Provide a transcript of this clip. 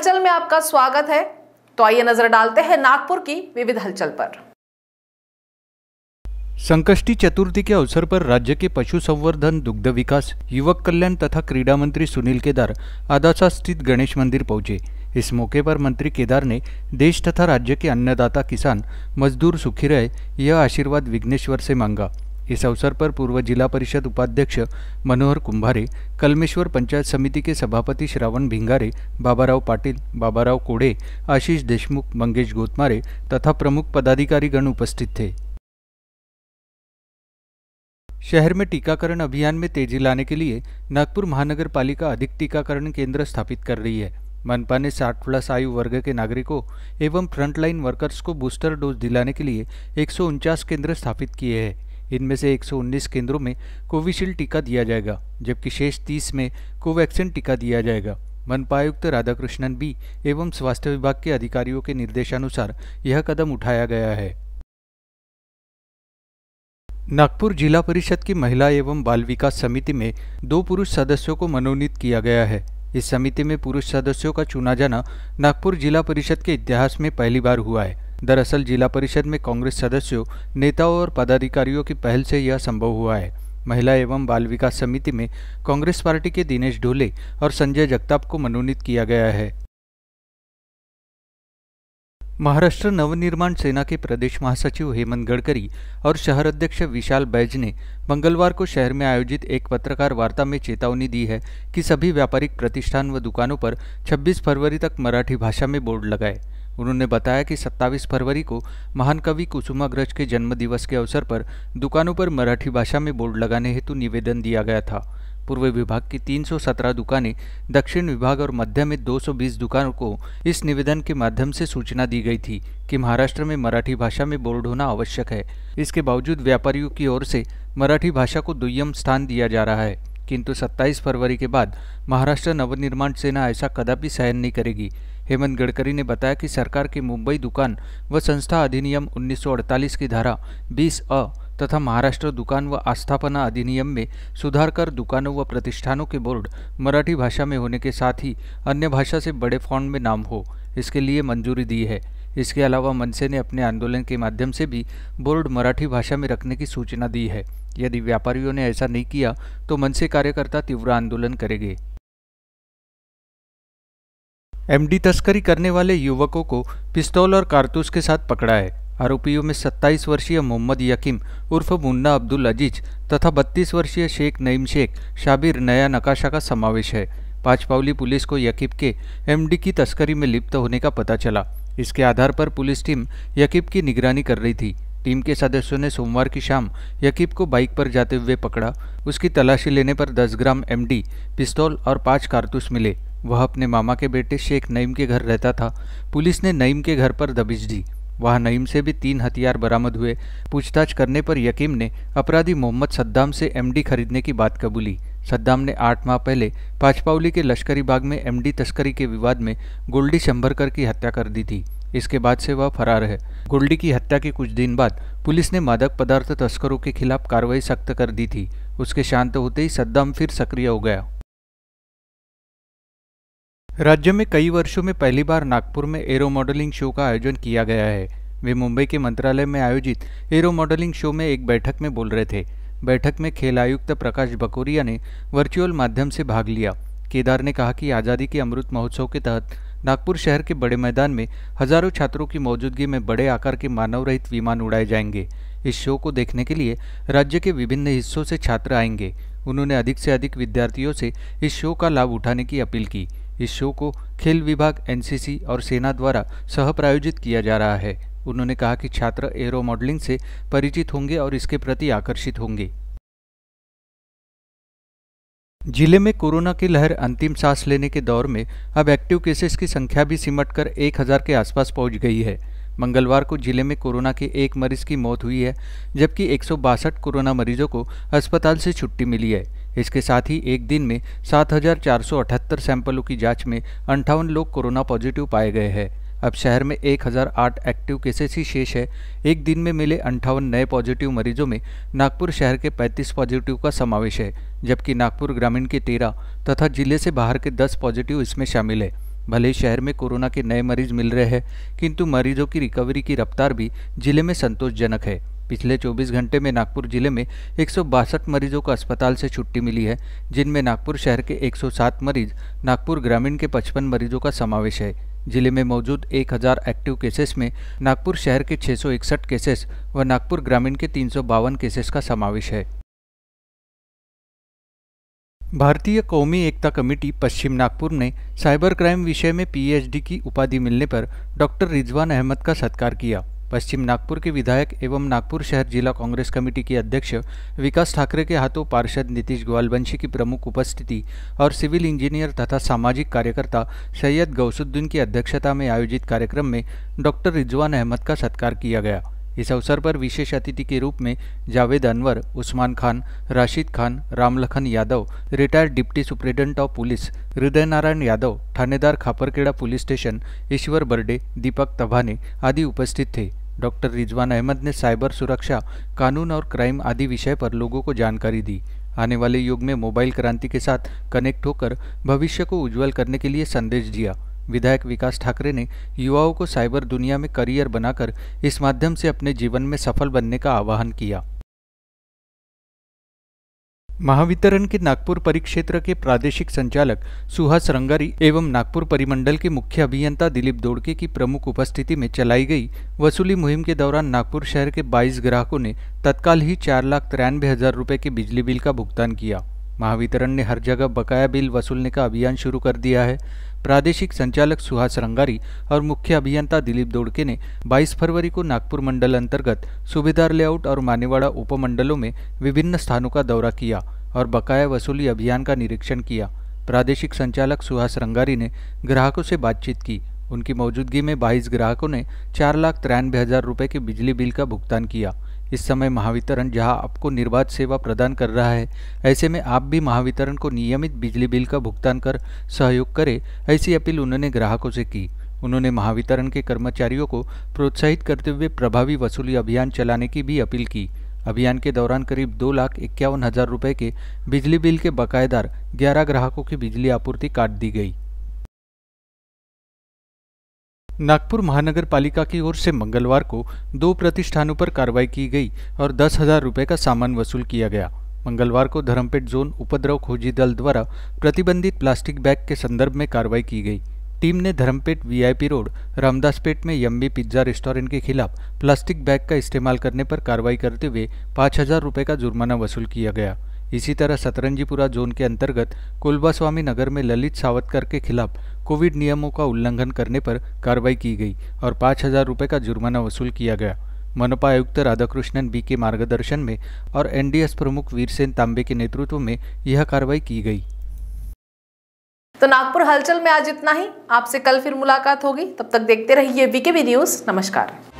हलचल में आपका स्वागत है तो आइए नजर डालते हैं नागपुर की विविध हलचल पर संकष्टी चतुर्थी के अवसर पर राज्य के पशु संवर्धन दुग्ध विकास युवक कल्याण तथा क्रीड़ा मंत्री सुनील केदार आदासा स्थित गणेश मंदिर पहुंचे इस मौके पर मंत्री केदार ने देश तथा राज्य के अन्नदाता किसान मजदूर सुखी रहे यह आशीर्वाद विघ्नेश्वर से मांगा इस अवसर पर पूर्व जिला परिषद उपाध्यक्ष मनोहर कुंभारे कलमेश्वर पंचायत समिति के सभापति श्रावण भिंगारे बाबाराव पाटिल बाबाराव कोड़े आशीष देशमुख मंगेश गोतमारे तथा प्रमुख पदाधिकारीगण उपस्थित थे शहर में टीकाकरण अभियान में तेजी लाने के लिए नागपुर महानगर पालिका अधिक टीकाकरण केंद्र स्थापित कर रही है मनपा ने साठ प्लस आयु वर्ग के नागरिकों एवं फ्रंटलाइन वर्कर्स को बूस्टर डोज दिलाने के लिए एक केंद्र स्थापित किए हैं इनमें से 119 केंद्रों में कोविशील्ड टीका दिया जाएगा जबकि शेष 30 में कोवैक्सीन टीका दिया जाएगा मनपायुक्त राधाकृष्णन बी एवं स्वास्थ्य विभाग के अधिकारियों के निर्देशानुसार यह कदम उठाया गया है नागपुर जिला परिषद की महिला एवं बाल विकास समिति में दो पुरुष सदस्यों को मनोनीत किया गया है इस समिति में पुरुष सदस्यों का चुना जाना नागपुर जिला परिषद के इतिहास में पहली बार हुआ है दरअसल जिला परिषद में कांग्रेस सदस्यों नेताओं और पदाधिकारियों की पहल से यह संभव हुआ है महिला एवं बाल विकास समिति में कांग्रेस पार्टी के दिनेश ढोले और संजय जगताप को मनोनीत किया गया है महाराष्ट्र नवनिर्माण सेना के प्रदेश महासचिव हेमंत गडकरी और शहर अध्यक्ष विशाल बैज ने मंगलवार को शहर में आयोजित एक पत्रकार वार्ता में चेतावनी दी है कि सभी व्यापारिक प्रतिष्ठान व दुकानों पर 26 फरवरी तक मराठी भाषा में बोर्ड लगाए उन्होंने बताया कि 27 फरवरी को महान कवि कुसुमाग्रज के जन्म दिवस के अवसर पर दुकानों पर मराठी भाषा में बोर्ड लगाने हेतु निवेदन दिया गया था पूर्व विभाग की 317 दुकानें दक्षिण विभाग और मध्य में 220 दुकानों को इस निवेदन के माध्यम से सूचना दी गई थी कि महाराष्ट्र में मराठी भाषा में बोर्ड होना आवश्यक है इसके बावजूद व्यापारियों की ओर से मराठी भाषा को दुय्यम स्थान दिया जा रहा है किंतु 27 फरवरी के बाद महाराष्ट्र नवनिर्माण सेना ऐसा कदापि सहन नहीं करेगी हेमंत गडकरी ने बताया कि सरकार की मुंबई दुकान व संस्था अधिनियम 1948 की धारा 20 अ तथा महाराष्ट्र दुकान व आस्थापना अधिनियम में सुधार कर दुकानों व प्रतिष्ठानों के बोर्ड मराठी भाषा में होने के साथ ही अन्य भाषा से बड़े फॉन्ट में नाम हो इसके लिए मंजूरी दी है इसके अलावा मनसे ने अपने आंदोलन के माध्यम से भी बोर्ड मराठी भाषा में रखने की सूचना दी है यदि व्यापारियों ने ऐसा नहीं किया तो मनसे कार्यकर्ता तीव्र आंदोलन करेंगे एमडी तस्करी करने वाले युवकों को पिस्तौल और कारतूस के साथ पकड़ा है आरोपियों में 27 वर्षीय मोहम्मद यकीम उर्फ मुन्ना अब्दुल अजीज तथा 32 वर्षीय शेख नईम शेख शाबिर नया नकाशा का समावेश है पाँचपावली पुलिस को यकीब के एमडी की तस्करी में लिप्त होने का पता चला इसके आधार पर पुलिस टीम यकीब की निगरानी कर रही थी टीम के सदस्यों ने सोमवार की शाम यकीब को बाइक पर जाते हुए पकड़ा उसकी तलाशी लेने पर 10 ग्राम एमडी, पिस्तौल और पांच कारतूस मिले वह अपने मामा के बेटे शेख नईम के घर रहता था पुलिस ने नईम के घर पर दबिश दी वहाँ नईम से भी तीन हथियार बरामद हुए पूछताछ करने पर यकीम ने अपराधी मोहम्मद सद्दाम से एमडी खरीदने की बात कबूली सद्दाम ने आठ माह पहले पाचपावली के लश्करी बाग में एमडी तस्करी के विवाद में गोल्डी शंभरकर की हत्या कर दी थी इसके बाद से वह फरार है गोल्डी की हत्या के कुछ दिन बाद पुलिस ने मादक पदार्थ तस्करों के खिलाफ कार्रवाई सख्त कर दी थी उसके शांत होते ही सद्दाम फिर सक्रिय हो गया राज्य में कई वर्षों में पहली बार नागपुर में एरो मॉडलिंग शो का आयोजन किया गया है वे मुंबई के मंत्रालय में आयोजित एरो मॉडलिंग शो में एक बैठक में बोल रहे थे बैठक में खेल आयुक्त प्रकाश बकोरिया ने वर्चुअल माध्यम से भाग लिया केदार ने कहा कि आज़ादी के अमृत महोत्सव के तहत नागपुर शहर के बड़े मैदान में हजारों छात्रों की मौजूदगी में बड़े आकार के मानव रहित विमान उड़ाए जाएंगे इस शो को देखने के लिए राज्य के विभिन्न हिस्सों से छात्र आएंगे उन्होंने अधिक से अधिक विद्यार्थियों से इस शो का लाभ उठाने की अपील की इस शो को खेल विभाग एनसीसी और सेना द्वारा सह प्रायोजित किया जा रहा है उन्होंने कहा कि छात्र एरो मॉडलिंग से परिचित होंगे और इसके प्रति आकर्षित होंगे जिले में कोरोना की लहर अंतिम सांस लेने के दौर में अब एक्टिव केसेस की संख्या भी सिमटकर 1000 के आसपास पहुंच गई है मंगलवार को जिले में कोरोना के एक मरीज की मौत हुई है जबकि एक कोरोना मरीजों को अस्पताल से छुट्टी मिली है इसके साथ ही एक दिन में 7,478 सैंपलों की जांच में अंठावन लोग कोरोना पॉजिटिव पाए गए हैं अब शहर में 1008 एक्टिव केसेस ही शेष है एक दिन में मिले अंठावन नए पॉजिटिव मरीजों में नागपुर शहर के 35 पॉजिटिव का समावेश है जबकि नागपुर ग्रामीण के 13 तथा जिले से बाहर के 10 पॉजिटिव इसमें शामिल है भले शहर में कोरोना के नए मरीज मिल रहे हैं किंतु मरीजों की रिकवरी की रफ्तार भी जिले में संतोषजनक है पिछले 24 घंटे में नागपुर जिले में एक मरीजों को अस्पताल से छुट्टी मिली है जिनमें नागपुर शहर के 107 मरीज नागपुर ग्रामीण के 55 मरीजों का समावेश है जिले में मौजूद 1000 एक्टिव केसेस में नागपुर शहर के 661 केसेस व नागपुर ग्रामीण के तीन केसेस का समावेश है भारतीय कौमी एकता कमेटी पश्चिम नागपुर ने साइबर क्राइम विषय में पीएचडी की उपाधि मिलने पर डॉक्टर रिजवान अहमद का सत्कार किया पश्चिम नागपुर के विधायक एवं नागपुर शहर जिला कांग्रेस कमेटी के अध्यक्ष विकास ठाकरे के हाथों पार्षद नीतीश ग्वालवंशी की प्रमुख उपस्थिति और सिविल इंजीनियर तथा सामाजिक कार्यकर्ता सैयद गौसुद्दीन की अध्यक्षता में आयोजित कार्यक्रम में डॉक्टर रिजवान अहमद का सत्कार किया गया इस अवसर पर विशेष अतिथि के रूप में Javed Anwar Usman Khan Rashid Khan Ramlakhan Yadav retired deputy superintendent of police Hriday Narayan Yadav थानेदार खापरखेड़ा पुलिस स्टेशन ईश्वर बर्डे दीपक तभाने आदि उपस्थित थे डॉक्टर रिजवान अहमद ने साइबर सुरक्षा कानून और क्राइम आदि विषय पर लोगों को जानकारी दी आने वाले युग में मोबाइल क्रांति के साथ कनेक्ट होकर भविष्य को उज्जवल करने के लिए संदेश दिया विधायक विकास ठाकरे ने युवाओं को साइबर दुनिया में करियर बनाकर इस माध्यम से अपने जीवन में सफल बनने का आह्वान किया महावितरण के नागपुर परिक्षेत्र के प्रादेशिक संचालक सुहास रंगारी एवं नागपुर परिमंडल के मुख्य अभियंता दिलीप दोड़के की प्रमुख उपस्थिति में चलाई गई वसूली मुहिम के दौरान नागपुर शहर के 22 ग्राहकों ने तत्काल ही चार लाख तिरानबे हजार रुपये के बिजली बिल का भुगतान किया महावितरण ने हर जगह बकाया बिल वसूलने का अभियान शुरू कर दिया है प्रादेशिक संचालक सुहास रंगारी और मुख्य अभियंता दिलीप दोड़के ने 22 फरवरी को नागपुर मंडल अंतर्गत सुबेदार लेआउट और मानेवाड़ा उपमंडलों में विभिन्न स्थानों का दौरा किया और बकाया वसूली अभियान का निरीक्षण किया प्रादेशिक संचालक सुहास रंगारी ने ग्राहकों से बातचीत की उनकी मौजूदगी में बाईस ग्राहकों ने चार लाख तिरानबे हज़ार रुपये के बिजली बिल का भुगतान किया इस समय महावितरण जहां आपको निर्बाध सेवा प्रदान कर रहा है ऐसे में आप भी महावितरण को नियमित बिजली बिल का भुगतान कर सहयोग करें ऐसी अपील उन्होंने ग्राहकों से की उन्होंने महावितरण के कर्मचारियों को प्रोत्साहित करते हुए प्रभावी वसूली अभियान चलाने की भी अपील की अभियान के दौरान करीब दो लाख इक्यावन हज़ार रुपये के बिजली बिल के बकायेदार ग्यारह ग्राहकों की बिजली आपूर्ति काट दी गई नागपुर महानगर पालिका की ओर से मंगलवार को दो प्रतिष्ठानों पर कार्रवाई की गई और दस हजार रुपये का सामान वसूल किया गया मंगलवार को धर्मपेट जोन उपद्रव खोजी दल द्वारा प्रतिबंधित प्लास्टिक बैग के संदर्भ में कार्रवाई की गई टीम ने धर्मपेट वीआईपी रोड रामदासपेट में यम्बी पिज्ज़ा रेस्टोरेंट के खिलाफ प्लास्टिक बैग का इस्तेमाल करने पर कार्रवाई करते हुए पाँच हजार रुपये का जुर्माना वसूल किया गया इसी तरह सतरंजीपुरा जोन के अंतर्गत कोलबास्वामी नगर में ललित सावतकर के खिलाफ कोविड नियमों का उल्लंघन करने पर कार्रवाई की गई और पाँच हज़ार रुपये का जुर्माना वसूल किया गया मनपा आयुक्त राधाकृष्णन बी के मार्गदर्शन में और एनडीएस प्रमुख वीरसेन तांबे के नेतृत्व में यह कार्रवाई की गई तो नागपुर हलचल में आज इतना ही आपसे कल फिर मुलाकात होगी तब तक देखते रहिए वीकेबी न्यूज नमस्कार